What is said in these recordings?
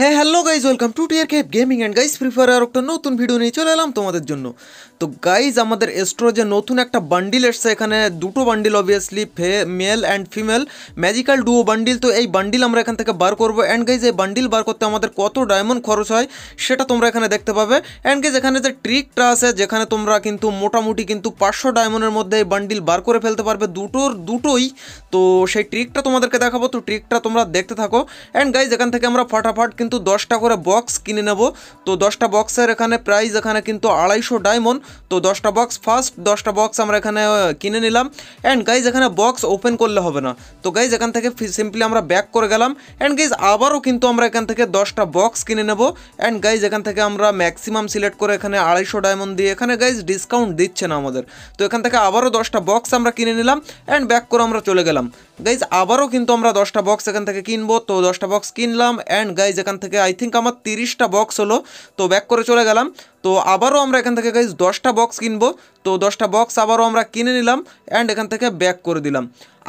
হ্যাঁ hello guys welcome to Tear Cape gaming and guys Free Fire একটা নতুন video নিয়ে চলে এলাম তোমাদের জন্য তো গাইজ আমাদের যে নতুন একটা বান্ডিল এসছে এখানে দুটো bundle obviously male and female magical duo bundle তো এই বান্ডিল আমরা এখান থেকে বার করবো অ্যান্ড গাইজ এই বান্ডিল বার করতে আমাদের কত ডায়মন্ড খরচ হয় সেটা তোমরা এখানে দেখতে পাবে অ্যান্ড গাইজ এখানে যে ট্রিকটা আছে যেখানে তোমরা কিন্তু মোটামুটি কিন্তু পাঁচশো ডায়মন্ডের মধ্যে এই বান্ডিল বার করে ফেলতে পারবে দুটোর দুটোই তো সেই ট্রিকটা তোমাদেরকে দেখাবো তো ট্রিকটা তোমরা দেখতে থাকো অ্যান্ড গাইজ এখান থেকে আমরা ফাটাফাট কিন্তু কিন্তু দশটা করে বক্স কিনে নেব তো দশটা বক্সের এখানে প্রাইস এখানে কিন্তু আড়াইশো ডায়মন্ড তো দশটা বক্স ফার্স্ট দশটা বক্স আমরা এখানে কিনে নিলাম অ্যান্ড গাইজ এখানে বক্স ওপেন করলে হবে না তো গাইজ এখান থেকে সিম্পলি আমরা ব্যাক করে গেলাম অ্যান্ড গাইজ আবারও কিন্তু আমরা এখান থেকে দশটা বক্স কিনে নেব অ্যান্ড গাইজ এখান থেকে আমরা ম্যাক্সিমাম সিলেক্ট করে এখানে আড়াইশো ডায়মন্ড দিয়ে এখানে গাইজ ডিসকাউন্ট দিচ্ছে না আমাদের তো এখান থেকে আবারও দশটা বক্স আমরা কিনে নিলাম অ্যান্ড ব্যাক করে আমরা চলে গেলাম গাইজ আবারও কিন্তু আমরা দশটা বক্স এখান থেকে কিনবো তো দশটা বক্স কিনলাম অ্যান্ড গাইজ এখান থেকে আই থিঙ্ক আমার তিরিশটা বক্স হলো তো ব্যাক করে চলে গেলাম তো আবারও আমরা এখান থেকে গাইজ দশটা বক্স কিনবো তো দশটা বক্স আবারও আমরা কিনে নিলাম অ্যান্ড এখান থেকে ব্যাক করে দিলাম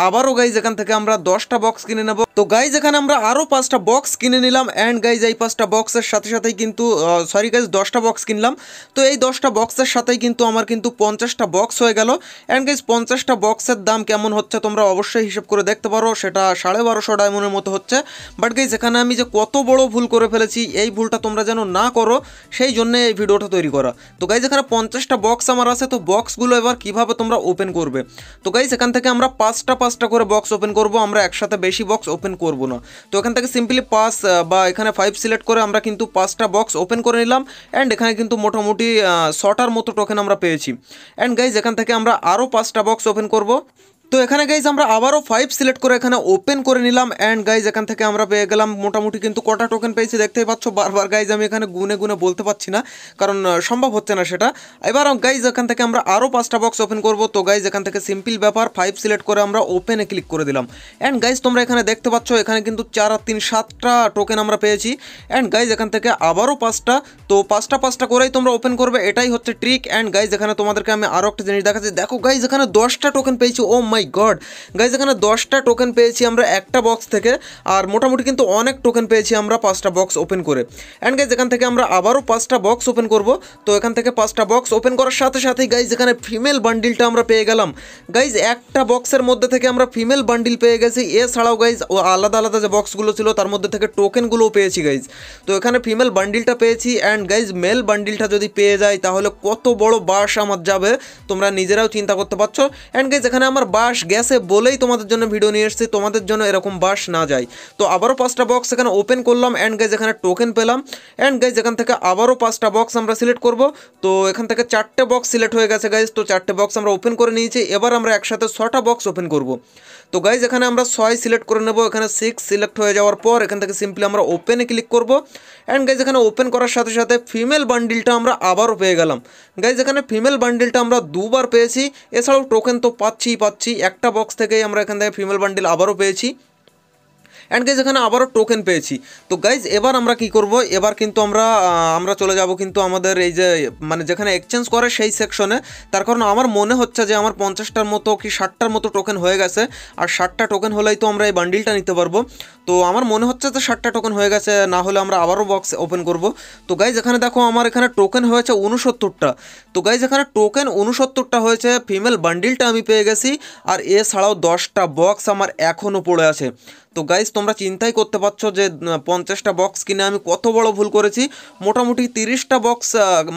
আবারও গাইজ এখান থেকে আমরা দশটা বক্স কিনে নেব তো গাইজ এখানে আমরা আরও পাঁচটা বক্স কিনে নিলাম অ্যান্ড গাইজ এই পাঁচটা বক্সের সাথে সাথেই কিন্তু সরি গাইজ দশটা বক্স কিনলাম তো এই দশটা বক্সের সাথেই কিন্তু আমার কিন্তু পঞ্চাশটা বক্স হয়ে গেল অ্যান্ড গাইজ পঞ্চাশটা বক্সের দাম কেমন হচ্ছে তোমরা অবশ্যই হিসেব করে দেখতে পারো সেটা সাড়ে বারোশো ডায়মন্ডের মতো হচ্ছে বাট গাইজ এখানে আমি যে কত বড় ভুল করে ফেলেছি এই ভুলটা তোমরা যেন না করো সেই জন্য এই ভিডিও কোঠা তৈরি করা তো গাইজ এখানে পঞ্চাশটা বক্স আমার আছে তো বক্সগুলো এবার কিভাবে তোমরা ওপেন করবে তো গাইজ এখান থেকে আমরা পাঁচটা পাঁচটা করে বক্স ওপেন করব আমরা একসাথে বেশি বক্স ওপেন করব না তো এখান থেকে সিম্পলি পাঁচ বা এখানে ফাইভ সিলেক্ট করে আমরা কিন্তু পাঁচটা বক্স ওপেন করে নিলাম অ্যান্ড এখানে কিন্তু মোটামুটি শটার মতো টোকেন আমরা পেয়েছি অ্যান্ড গাইজ এখান থেকে আমরা আরও পাঁচটা বক্স ওপেন করব তো এখানে গাইজ আমরা আবারও ফাইভ সিলেক্ট করে এখানে ওপেন করে নিলাম অ্যান্ড গাইজ এখান থেকে আমরা পেয়ে গেলাম মোটামুটি কিন্তু কটা টোকেন পেয়েছি দেখতেই পাচ্ছ বারবার গাইজ আমি এখানে গুনে গুনে বলতে পারছি না কারণ সম্ভব হচ্ছে না সেটা এবার গাইজ এখান থেকে আমরা আরও পাঁচটা বক্স ওপেন করব তো গাইজ এখান থেকে সিম্পল ব্যাপার ফাইভ সিলেক্ট করে আমরা ওপেনে ক্লিক করে দিলাম অ্যান্ড গাইজ তোমরা এখানে দেখতে পাচ্ছ এখানে কিন্তু চার আর তিন সাতটা টোকেন আমরা পেয়েছি অ্যান্ড গাইজ এখান থেকে আবারও পাঁচটা তো পাঁচটা পাঁচটা করেই তোমরা ওপেন করবে এটাই হচ্ছে ট্রিক অ্যান্ড গাইজ এখানে তোমাদেরকে আমি আরও একটা জিনিস দেখাচ্ছি দেখো গাইজ এখানে দশটা টোকেন পেয়েছি ও oh my my god guys এখানে দশটা টোকেন পেয়েছি আমরা একটা বক্স থেকে আর মোটামুটি কিন্তু অনেক টোকেন পেয়েছি আমরা পাঁচটা বক্স ওপেন করে অ্যান্ড গাইজ এখান থেকে আমরা আবারও পাঁচটা বক্স ওপেন করব তো এখান থেকে পাঁচটা বক্স ওপেন করার সাথে সাথেই গাইজ এখানে ফিমেল বান্ডিলটা আমরা পেয়ে গেলাম গাইজ একটা বক্সের মধ্যে থেকে আমরা ফিমেল বান্ডিল পেয়ে গেছি এছাড়াও গাইজ আলাদা আলাদা যে বক্সগুলো ছিল তার মধ্যে থেকে টোকেনগুলোও পেয়েছি গাইজ তো এখানে ফিমেল বান্ডিলটা পেয়েছি অ্যান্ড গাইজ মেল বান্ডিলটা যদি পেয়ে যায় তাহলে কত বড় বাস আমার যাবে তোমরা নিজেরাও চিন্তা করতে পারছো অ্যান্ড গাইজ এখানে আমার বাস বাস গেছে বলেই তোমাদের জন্য ভিডিও নিয়ে এসেছি তোমাদের জন্য এরকম বাস না যায় তো আবারও পাঁচটা বক্স এখানে ওপেন করলাম অ্যান্ড গাইজ এখানে টোকেন পেলাম অ্যান্ড গাইজ এখান থেকে আবারও পাঁচটা বক্স আমরা সিলেক্ট করব তো এখান থেকে চারটে বক্স সিলেক্ট হয়ে গেছে গাইজ তো চারটে বক্স আমরা ওপেন করে নিয়েছি এবার আমরা একসাথে ছটা বক্স ওপেন করব তো গাইজ এখানে আমরা ছয় সিলেক্ট করে নেব এখানে সিক্স সিলেক্ট হয়ে যাওয়ার পর এখান থেকে সিম্পলি আমরা ওপেনে ক্লিক করব অ্যান্ড গাইজ এখানে ওপেন করার সাথে সাথে ফিমেল বান্ডিলটা আমরা আবারও পেয়ে গেলাম গাইজ এখানে ফিমেল বান্ডিলটা আমরা দুবার পেয়েছি এছাড়াও টোকেন তো পাচ্ছি পাচ্ছি একটা বক্স থেকেই আমরা এখান থেকে ফিমেল বান্ডিল আবারও পেয়েছি অ্যান্ড গাইজ এখানে আবারও টোকেন পেয়েছি তো গাইজ এবার আমরা কি করব এবার কিন্তু আমরা আমরা চলে যাব কিন্তু আমাদের এই যে মানে যেখানে এক্সচেঞ্জ করে সেই সেকশনে তার কারণ আমার মনে হচ্ছে যে আমার পঞ্চাশটার মতো কি ষাটটার মতো টোকেন হয়ে গেছে আর ষাটটা টোকেন হলেই তো আমরা এই বান্ডিলটা নিতে পারবো তো আমার মনে হচ্ছে যে ষাটটা টোকেন হয়ে গেছে না হলে আমরা আবারও বক্স ওপেন করব তো গাইজ এখানে দেখো আমার এখানে টোকেন হয়েছে উনসত্তরটা তো গাইজ এখানে টোকেন উনসত্তরটা হয়েছে ফিমেল বান্ডিলটা আমি পেয়ে গেছি আর এছাড়াও দশটা বক্স আমার এখনও পড়ে আছে তো গাইজ তোমরা চিন্তাই করতে পারছো যে পঞ্চাশটা বক্স কিনে আমি কত বড় ভুল করেছি মোটামুটি তিরিশটা বক্স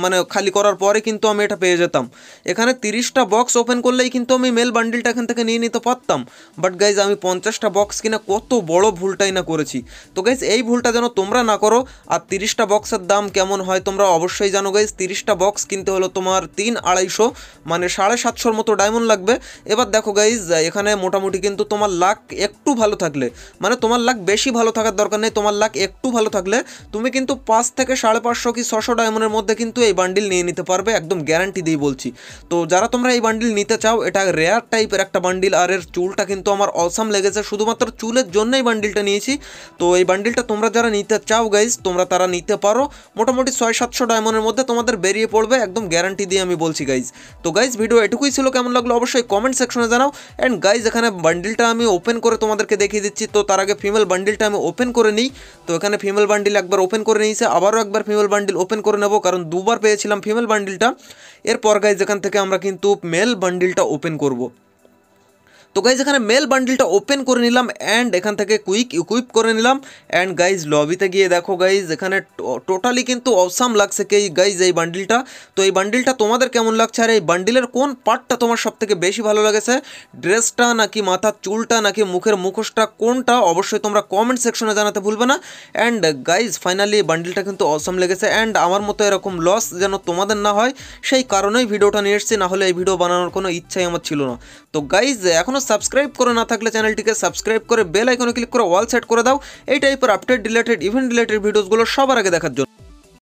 মানে খালি করার পরে কিন্তু আমি এটা পেয়ে যেতাম এখানে তিরিশটা বক্স ওপেন করলেই কিন্তু আমি মেল বান্ডিলটা এখান থেকে নিয়ে নিতে পারতাম বাট গাইজ আমি পঞ্চাশটা বক্স কিনে কত বড় ভুলটাই না করেছি তো গাইজ এই ভুলটা যেন তোমরা না করো আর তিরিশটা বক্সের দাম কেমন হয় তোমরা অবশ্যই জানো গাইজ তিরিশটা বক্স কিনতে হলো তোমার তিন আড়াইশো মানে সাড়ে সাতশোর মতো ডায়মন্ড লাগবে এবার দেখো গাইজ এখানে মোটামুটি কিন্তু তোমার লাক একটু ভালো থাকলে মানে তোমার লাখ বেশি ভালো থাকার দরকার নেই তোমার লাখ একটু ভালো থাকলে তুমি কিন্তু পাঁচ থেকে সাড়ে পাঁচশো কি ছশো ডায়মন্ডের মধ্যে কিন্তু এই বান্ডিল নিয়ে নিতে পারবে একদম গ্যারান্টি দিয়ে বলছি তো যারা তোমরা এই বান্ডিল নিতে চাও এটা রেয়ার টাইপের একটা বান্ডিল আর এর চুলটা কিন্তু আমার অসাম লেগেছে শুধুমাত্র চুলের জন্যই বান্ডিলটা নিয়েছি তো এই বান্ডিলটা তোমরা যারা নিতে চাও গাইজ তোমরা তারা নিতে পারো মোটামুটি ছয় সাতশো ডায়মন্ডের মধ্যে তোমাদের বেরিয়ে পড়বে একদম গ্যারান্টি দিয়ে আমি বলছি গাইজ তো গাইজ ভিডিও এটুকুই ছিল কেমন লাগলো অবশ্যই কমেন্ট সেকশনে জানাও অ্যান্ড গাইজ এখানে বান্ডিলটা আমি ওপেন করে তোমাদেরকে দেখিয়ে দিচ্ছি তো তার আগে ফিমেল বান্ডেলটা আমি ওপেন করে নে নি তো এখানে ফিমেল বান্ডেল একবার ওপেন করে নে হইছে আবারো একবার ফিমেল বান্ডেল ওপেন করে নেব কারণ দুবার পেয়েছিলাম ফিমেল বান্ডেলটা এরপর गाइस এখান থেকে আমরা কিন্তু মেল বান্ডেলটা ওপেন করব তো গাইজ এখানে মেল বান্ডিলটা ওপেন করে নিলাম অ্যান্ড এখান থেকে কুইক ইকুইপ করে নিলাম অ্যান্ড গাইজ লবিতে গিয়ে দেখো গাইজ এখানে টোটালি কিন্তু অবসাম লাগছে কি গাইজ এই বান্ডিলটা তো এই বান্ডিলটা তোমাদের কেমন লাগছে আর এই বান্ডিলের কোন পার্টটা তোমার সব থেকে বেশি ভালো লাগেছে ড্রেসটা নাকি মাথার চুলটা নাকি মুখের মুখোশটা কোনটা অবশ্যই তোমরা কমেন্ট সেকশনে জানাতে ভুলবে না অ্যান্ড গাইজ ফাইনালি এই বান্ডিলটা কিন্তু অসম লেগেছে অ্যান্ড আমার মতো এরকম লস যেন তোমাদের না হয় সেই কারণেই ভিডিওটা নিয়ে এসছি না হলে এই ভিডিও বানানোর কোনো ইচ্ছাই আমার ছিল না তো গাইজ এখনও সাবস্ক্রাইব করে না থাকলে চ্যানেলটিকে সাবস্ক্রাইব করে বেল আইকনে ক্লিক করে ওয়াল সেট করে দাও এই টাইপের আপডেট রিলেটেড ইভেন্ট রিলেটেড ভিডিওসগুলো সবার আগে দেখার জন্য